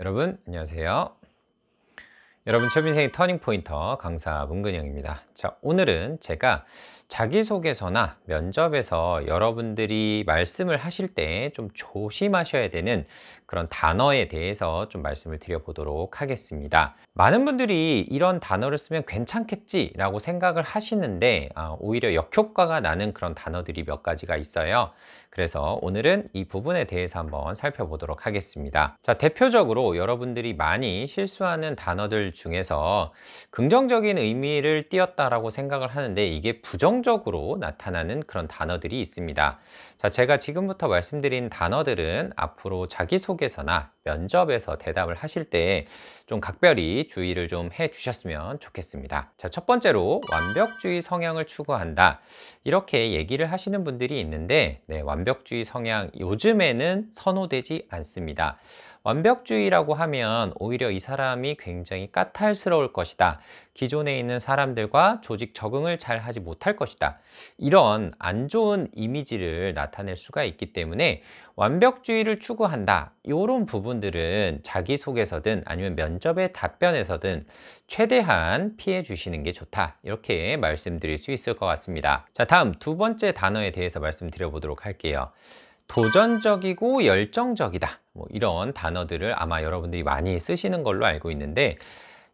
여러분 안녕하세요 여러분 초인생의 터닝포인터 강사 문근영입니다 자 오늘은 제가 자기소개서나 면접에서 여러분들이 말씀을 하실 때 좀 조심하셔야 되는 그런 단어에 대해서 좀 말씀을 드려보도록 하겠습니다 많은 분들이 이런 단어를 쓰면 괜찮겠지 라고 생각을 하시는데 아, 오히려 역효과가 나는 그런 단어들이 몇 가지가 있어요 그래서 오늘은 이 부분에 대해서 한번 살펴보도록 하겠습니다 자 대표적으로 여러분들이 많이 실수하는 단어들 중에서 긍정적인 의미를 띄었다라고 생각을 하는데 이게 부정적으로 나타나는 그런 단어들이 있습니다 자 제가 지금부터 말씀드린 단어들은 앞으로 자기소개서나 면접에서 대답을 하실 때 좀 각별히 주의를 좀 해 주셨으면 좋겠습니다. 자, 첫 번째로 완벽주의 성향을 추구한다. 이렇게 얘기를 하시는 분들이 있는데 네, 완벽주의 성향 요즘에는 선호되지 않습니다. 완벽주의라고 하면 오히려 이 사람이 굉장히 까탈스러울 것이다. 기존에 있는 사람들과 조직 적응을 잘 하지 못할 것이다. 이런 안 좋은 이미지를 나타낼 수가 있기 때문에 완벽주의를 추구한다. 이런 부분들은 자기소개서든 아니면 면접의 답변에서든 최대한 피해 주시는 게 좋다. 이렇게 말씀드릴 수 있을 것 같습니다. 자, 다음 두 번째 단어에 대해서 말씀드려 보도록 할게요. 도전적이고 열정적이다 뭐 이런 단어들을 아마 여러분들이 많이 쓰시는 걸로 알고 있는데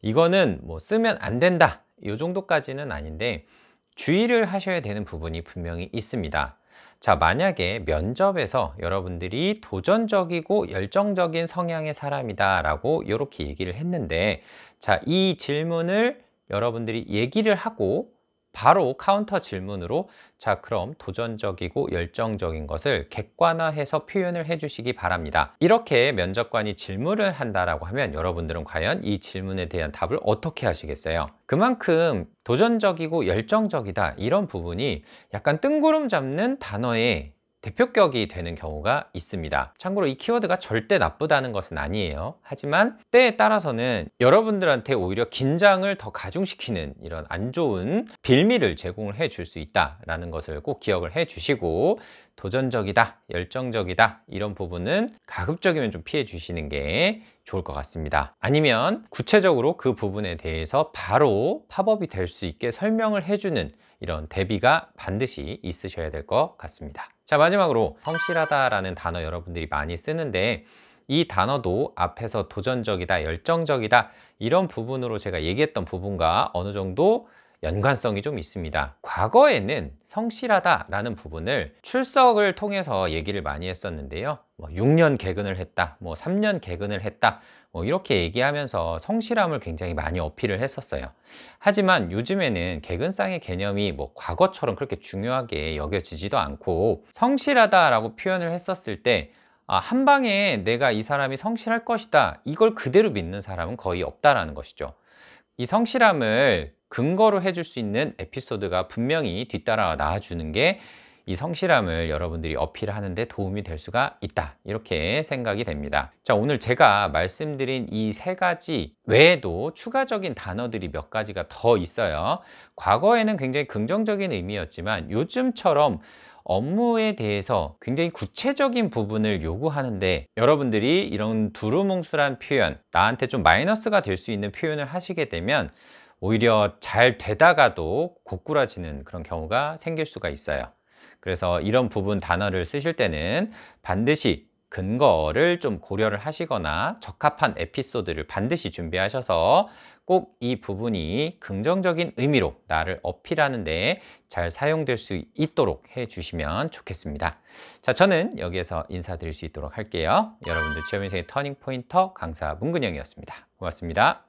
이거는 뭐 쓰면 안 된다 이 정도까지는 아닌데 주의를 하셔야 되는 부분이 분명히 있습니다 자 만약에 면접에서 여러분들이 도전적이고 열정적인 성향의 사람이다 라고 이렇게 얘기를 했는데 자이 질문을 여러분들이 얘기를 하고 바로 카운터 질문으로 자 그럼 도전적이고 열정적인 것을 객관화해서 표현을 해주시기 바랍니다. 이렇게 면접관이 질문을 한다라고 하면 여러분들은 과연 이 질문에 대한 답을 어떻게 하시겠어요? 그만큼 도전적이고 열정적이다 이런 부분이 약간 뜬구름 잡는 단어에 대표격이 되는 경우가 있습니다. 참고로 이 키워드가 절대 나쁘다는 것은 아니에요. 하지만 때에 따라서는 여러분들한테 오히려 긴장을 더 가중시키는 이런 안 좋은 빌미를 제공을 해 줄 수 있다라는 것을 꼭 기억을 해 주시고 도전적이다, 열정적이다 이런 부분은 가급적이면 좀 피해 주시는 게 좋을 것 같습니다. 아니면 구체적으로 그 부분에 대해서 바로 팝업이 될 수 있게 설명을 해주는 이런 대비가 반드시 있으셔야 될 것 같습니다. 자 마지막으로 성실하다라는 단어 여러분들이 많이 쓰는데 이 단어도 앞에서 도전적이다, 열정적이다 이런 부분으로 제가 얘기했던 부분과 어느 정도 연관성이 좀 있습니다. 과거에는 성실하다라는 부분을 출석을 통해서 얘기를 많이 했었는데요. 뭐 6년 개근을 했다, 뭐 3년 개근을 했다, 뭐 이렇게 얘기하면서 성실함을 굉장히 많이 어필을 했었어요. 하지만 요즘에는 개근상의 개념이 뭐 과거처럼 그렇게 중요하게 여겨지지도 않고 성실하다라고 표현을 했었을 때 아, 한 방에 내가 이 사람이 성실할 것이다. 이걸 그대로 믿는 사람은 거의 없다라는 것이죠. 이 성실함을 근거로 해줄 수 있는 에피소드가 분명히 뒤따라 나와주는 게 이 성실함을 여러분들이 어필하는 데 도움이 될 수가 있다 이렇게 생각이 됩니다 자 오늘 제가 말씀드린 이 세 가지 외에도 추가적인 단어들이 몇 가지가 더 있어요 과거에는 굉장히 긍정적인 의미였지만 요즘처럼 업무에 대해서 굉장히 구체적인 부분을 요구하는데 여러분들이 이런 두루뭉술한 표현 나한테 좀 마이너스가 될 수 있는 표현을 하시게 되면 오히려 잘 되다가도 고꾸라지는 그런 경우가 생길 수가 있어요. 그래서 이런 부분 단어를 쓰실 때는 반드시 근거를 좀 고려를 하시거나 적합한 에피소드를 반드시 준비하셔서 꼭 이 부분이 긍정적인 의미로 나를 어필하는데 잘 사용될 수 있도록 해주시면 좋겠습니다. 자, 저는 여기에서 인사드릴 수 있도록 할게요. 여러분들 취업 인생의 터닝 포인터 강사 문근영이었습니다. 고맙습니다.